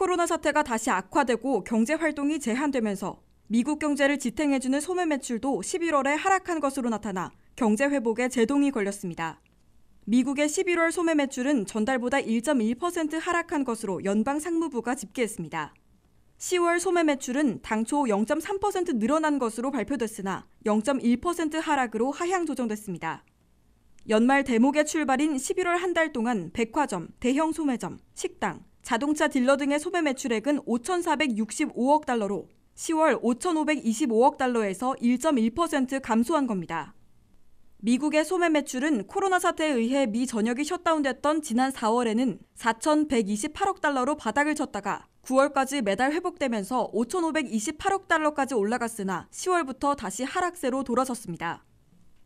코로나 사태가 다시 악화되고 경제 활동이 제한되면서 미국 경제를 지탱해주는 소매 매출도 11월에 하락한 것으로 나타나 경제 회복에 제동이 걸렸습니다. 미국의 11월 소매 매출은 전달보다 1.1% 하락한 것으로 연방 상무부가 집계했습니다. 10월 소매 매출은 당초 0.3% 늘어난 것으로 발표됐으나 0.1% 하락으로 하향 조정됐습니다. 연말 대목의 출발인 11월 한 달 동안 백화점, 대형 소매점, 식당, 자동차 딜러 등의 소매 매출액은 5,465억 달러로 10월 5,525억 달러에서 1.1% 감소한 겁니다. 미국의 소매 매출은 코로나 사태에 의해 미 전역이 셧다운됐던 지난 4월에는 4,128억 달러로 바닥을 쳤다가 9월까지 매달 회복되면서 5,528억 달러까지 올라갔으나 10월부터 다시 하락세로 돌아섰습니다.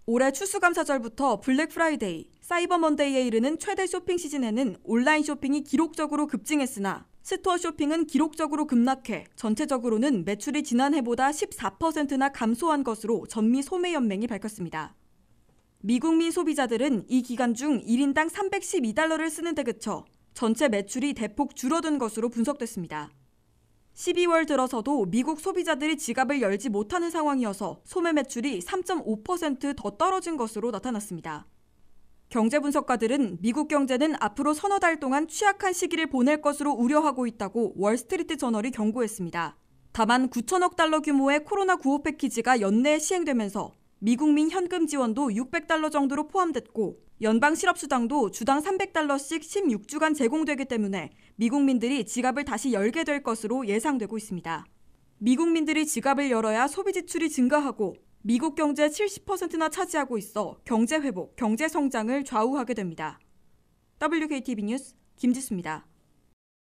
올해 추수감사절부터 블랙프라이데이, 사이버 먼데이에 이르는 최대 쇼핑 시즌에는 온라인 쇼핑이 기록적으로 급증했으나 스토어 쇼핑은 기록적으로 급락해 전체적으로는 매출이 지난해보다 14%나 감소한 것으로 전미 소매연맹이 밝혔습니다. 미국민 소비자들은 이 기간 중 1인당 312달러를 쓰는 데 그쳐 전체 매출이 대폭 줄어든 것으로 분석됐습니다. 12월 들어서도 미국 소비자들이 지갑을 열지 못하는 상황이어서 소매 매출이 3.5%더 떨어진 것으로 나타났습니다. 경제 분석가들은 미국 경제는 앞으로 서너 달 동안 취약한 시기를 보낼 것으로 우려하고 있다고 월스트리트 저널이 경고했습니다. 다만 9천억 달러 규모의 코로나 구호 패키지가 연내에 시행되면서 미국민 현금 지원도 600달러 정도로 포함됐고 연방 실업수당도 주당 300달러씩 16주간 제공되기 때문에 미국민들이 지갑을 다시 열게 될 것으로 예상되고 있습니다. 미국민들이 지갑을 열어야 소비 지출이 증가하고 미국 경제 70%나 차지하고 있어 경제 회복, 경제 성장을 좌우하게 됩니다. WKTV 뉴스 김지수입니다.